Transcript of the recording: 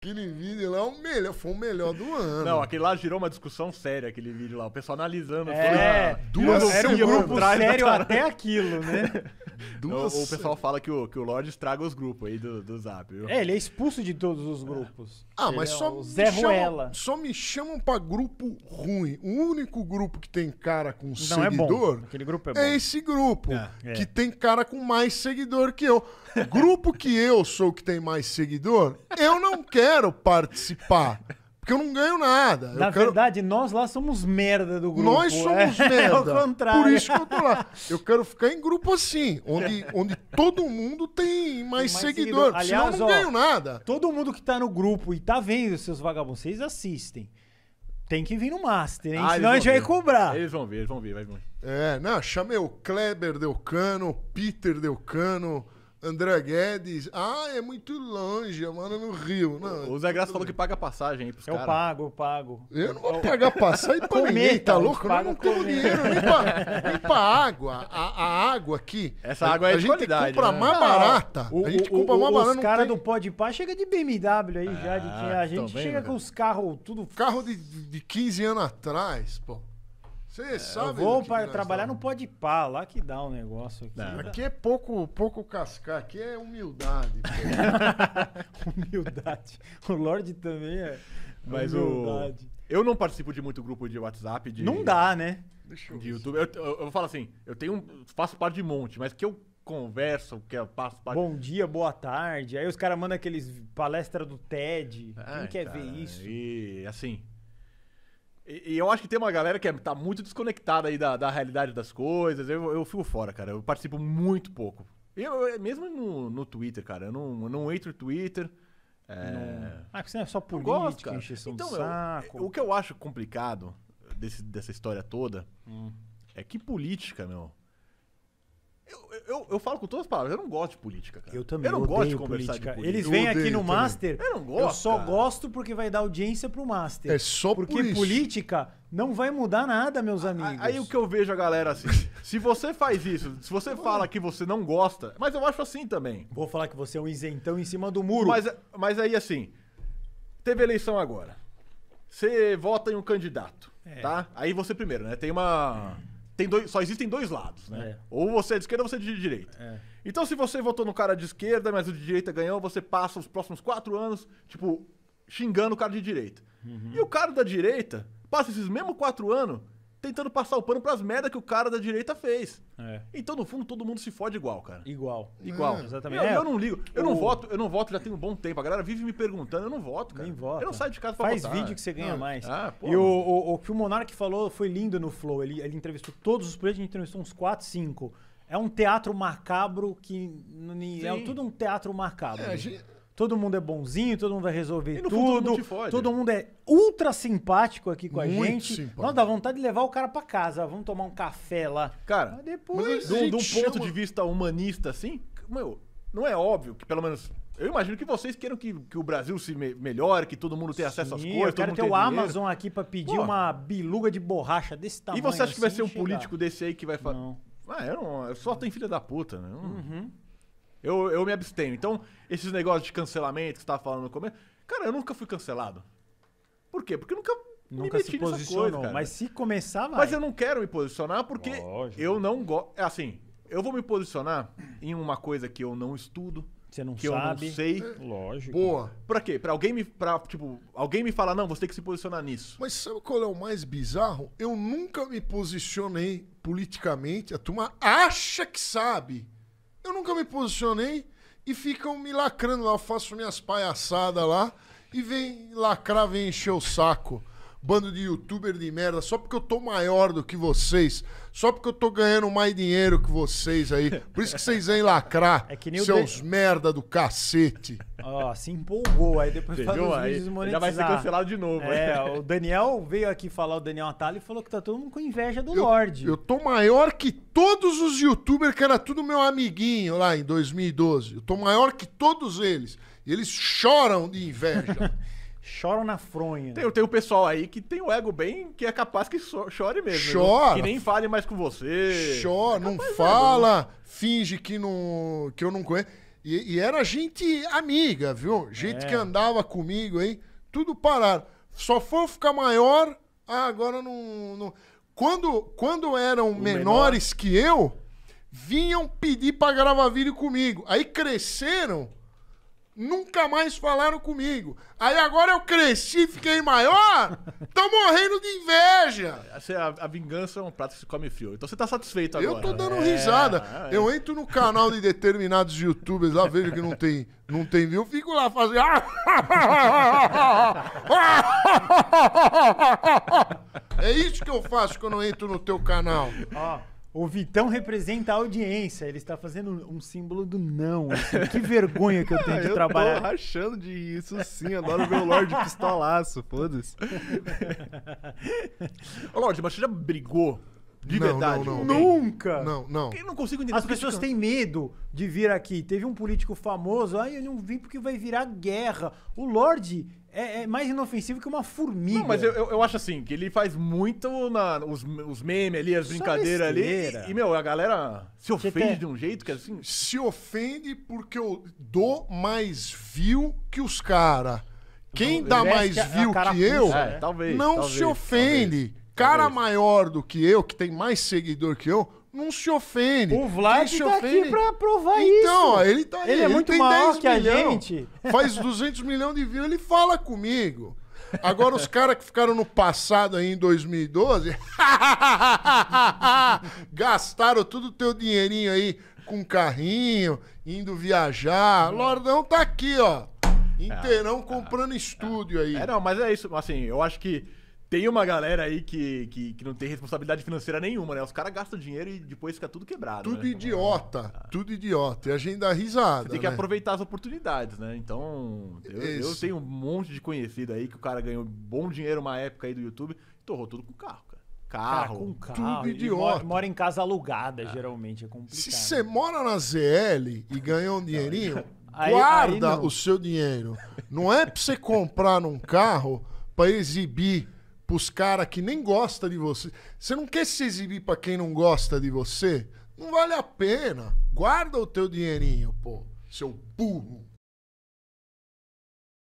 Aquele vídeo lá é o melhor, foi o melhor do ano. Não, aquele lá girou uma discussão séria, aquele vídeo lá. O pessoal analisando. É, duas era, era um grupo sério até aquilo, né? Duas... O, o, pessoal fala que o, que o Lord estraga os grupos aí do, do Zap. Viu? É, ele é expulso de todos os grupos. É. Ah, ele mas é só, Zé me chamam, só me chamam pra grupo ruim. O único grupo que tem cara com Não, é seguidor é, Aquele grupo é, é bom. é esse grupo, é, é. que tem cara com mais seguidor que eu. Grupo que eu sou que tem mais seguidor, eu não quero quero participar. Porque eu não ganho nada. Na quero... verdade, nós lá somos merda do grupo. Nós somos é. merda. É o contrário. Por isso que eu tô lá. Eu quero ficar em grupo assim, onde, onde todo mundo tem mais, tem mais seguidor. seguidor. Aliás, Senão eu não ó, ganho nada. Todo mundo que tá no grupo e tá vendo seus vagabundos, vocês assistem. Tem que vir no Master, hein? Ah, Senão a gente vai cobrar. Eles vão ver, eles vão ver, vai ver É, não, chamei o Kleber Delcano, Peter Delcano. André Guedes, ah, é muito longe, eu moro no Rio. Não, o é Zé Graça falou que paga passagem aí pros caras. Eu cara. pago, eu pago. Eu não vou eu... pagar passagem pra Comenta, ninguém, tá louco? Eu não tenho dinheiro nem pra, nem pra água. A, a, água aqui... Essa água a, é a de qualidade. Compra né? mais barata. O, a gente compra mais barata. Os caras tem... do Pode Pá chega de BMW aí ah, já. De, ah, a gente chega né? com os carros tudo... Carro de, de 15 anos atrás, pô. Você é, sabe. Eu vou para trabalhar estamos. no pode pá, lá que dá um negócio aqui. Não, aqui é pouco, pouco cascar, aqui é humildade. humildade. O Lorde também é. Mas humildade. o. Eu não participo de muito grupo de WhatsApp. De, não dá, né? Deixa de YouTube. Eu, eu, eu, falo assim, eu tenho, faço parte de monte, mas que eu converso, que eu passo parte. Bom dia, boa tarde. Aí os caras mandam aqueles palestra do TED. Ai, ah, Quem quer ver então, isso? E assim, e, e, eu acho que tem uma galera que é, tá muito desconectada aí da, da realidade das coisas. Eu, eu fico fora, cara. Eu participo muito pouco. Eu, eu mesmo no, no Twitter, cara. Eu não, eu não entro no Twitter. É... Não. Ah, porque você não é só política, gosto, então, eu, o que eu acho complicado desse, dessa história toda hum. é que política, meu, eu, eu falo com todas as palavras, eu não gosto de política, cara. Eu também. Eu não gosto de conversar política. de política. Eles vêm aqui no também. Master. Eu não gosto. Eu só cara. gosto porque vai dar audiência pro Master. É só porque por isso. política não vai mudar nada, meus amigos. Aí, aí o que eu vejo a galera assim, se você faz isso, se você fala que você não gosta, mas eu acho assim também. Vou falar que você é um isentão em cima do muro. Mas, mas aí assim, teve eleição agora. Você vota em um candidato, é. tá? Aí você primeiro, né? Tem uma hum tem dois, só existem dois lados, né? É. Ou você é de esquerda ou você é de direita. É. Então, se você votou no cara de esquerda, mas o de direita ganhou, você passa os próximos quatro anos, tipo, xingando o cara de direita. Uhum. E o cara da direita passa esses mesmos quatro anos tentando passar o pano pras merda que o cara da direita fez. É. Então, no fundo, todo mundo se fode igual, cara. Igual. É. Igual. É. Exatamente. Eu, é. eu, não ligo. Eu o... não voto, eu não voto já tem um bom tempo. A galera vive me perguntando, eu não voto, cara. Nem voto. Eu não saio de casa pra Faz votar. Faz vídeo que você ganha não. mais. Ah, pô, e o, o, o, que o Monark falou foi lindo no Flow. Ele, ele entrevistou todos os projetos, a gente entrevistou uns 4, 5. É um teatro macabro que. É Sim. É tudo um teatro macabro. É, a gente todo mundo é bonzinho, todo mundo vai resolver tudo. Fundo, todo, mundo todo mundo é ultra simpático aqui com a gente. Simpático. Não, dá vontade de levar o cara para casa, vamos tomar um café lá. Cara, mas depois. Mas, de, de um chama... ponto de vista humanista, assim, meu, não é óbvio que pelo menos eu imagino que vocês queiram que, que o Brasil se me melhore, que todo mundo tenha Sim, acesso às coisas. Eu quero ter o Amazon aqui para pedir Pô. uma biluga de borracha desse tamanho. E você acha que vai assim ser um chegar. político desse aí que vai falar? Ah, eu não. Eu só tenho filha da puta, né? Uhum. Eu, eu me abstenho. Então, esses negócios de cancelamento que você tava falando no começo. Cara, eu nunca fui cancelado. Por quê? Porque eu nunca Nunca se posicionou, coisa, mas se começar, vai. Mas eu não quero me posicionar porque Lógico. eu não gosto. É assim, eu vou me posicionar em uma coisa que eu não estudo. Você não que sabe. eu não sei. Lógico. Boa. Pra quê? Pra alguém me. Pra, tipo, alguém me falar, não, você tem que se posicionar nisso. Mas sabe qual é o mais bizarro? Eu nunca me posicionei politicamente. A turma acha que sabe. Eu nunca me posicionei e ficam me lacrando lá. Eu faço minhas palhaçadas lá e vem lacrar, vem encher o saco bando de youtuber de merda, só porque eu tô maior do que vocês, só porque eu tô ganhando mais dinheiro que vocês aí. Por isso que vocês vêm lacrar, é que nem seus de... merda do cacete. Ó, oh, se empolgou, aí depois faz os aí, vídeos Já vai ser cancelado de novo. É, o Daniel veio aqui falar, o Daniel Atalho, e falou que tá todo mundo com inveja do eu, Lorde. Eu tô maior que todos os youtubers que era tudo meu amiguinho lá em 2012. Eu tô maior que todos eles. E eles choram de inveja. choram na fronha. Tem, tem o pessoal aí que tem o ego bem, que é capaz que so, chore mesmo. Chora. Que nem fale mais com você. Chora, é não fala, finge que, não, que eu não conheço. E, e era gente amiga, viu? Gente é. que andava comigo aí, tudo parar. Só for ficar maior, ah, agora não. não... Quando, quando eram o menores menor. que eu, vinham pedir pra gravar vídeo comigo. Aí cresceram nunca mais falaram comigo. Aí agora eu cresci, fiquei maior, tô morrendo de inveja. É a, a, vingança é um prato que se come frio. Então você tá satisfeito agora. Eu tô dando é, risada. é. Eu entro no canal de determinados youtubers lá, vejo que não tem, não tem view, fico lá fazendo... É isso que eu faço quando eu entro no teu canal. Ó... Oh. O Vitão representa a audiência. Ele está fazendo um símbolo do não. Assim. Que vergonha que eu tenho ah, de trabalhar. Eu tô rachando de isso sim. Adoro ver o Lorde pistolaço. Foda-se. Ô, Lorde, mas você já brigou de não, verdade. Não, não, Nunca! Não, não. Eu não consigo entender. As pessoas têm medo de vir aqui. Teve um político famoso, ah, eu não vim porque vai virar guerra. O Lorde é, é, mais inofensivo que uma formiga. Não, mas eu, eu, eu acho assim, que ele faz muito na, os, os memes ali, as Só brincadeiras ali. E, e, meu, a galera se ofende de um jeito que é assim. Se ofende porque eu dou mais view que os caras. Quem dá mais view que, eu, é, talvez, não talvez, se ofende. Talvez, cara maior do que eu, que tem mais seguidor que eu, não se ofende. O Vlad está se tá ofende... aqui pra provar então, isso. Então, ele tá aí. Ele é ele muito tem maior 10 que milhão, a gente. Faz 200 milhões de views, ele fala comigo. Agora, os caras que ficaram no passado aí em 2012, gastaram todo o teu dinheirinho aí com carrinho, indo viajar. Lordão tá aqui, ó. Ah, Inteirão ah. comprando estúdio aí. É, não, mas é isso. Assim, eu acho que tem uma galera aí que, que, que, não tem responsabilidade financeira nenhuma, né? Os caras gastam dinheiro e depois fica tudo quebrado. Tudo né? idiota. Ah. Tudo idiota. E a gente dá risada. Você tem que né? aproveitar as oportunidades, né? Então, eu, eu, tenho um monte de conhecido aí que o cara ganhou bom dinheiro uma época aí do YouTube e torrou tudo com carro, cara. Carro, cara, com carro. Tudo idiota. Mora, mora, em casa alugada, ah. geralmente. É complicado. Se você mora na ZL e ganhou um dinheirinho, aí, guarda aí o seu dinheiro. Não é pra você comprar num carro pra exibir pros caras que nem gosta de você. Você não quer se exibir para quem não gosta de você? Não vale a pena. Guarda o teu dinheirinho, pô, seu burro.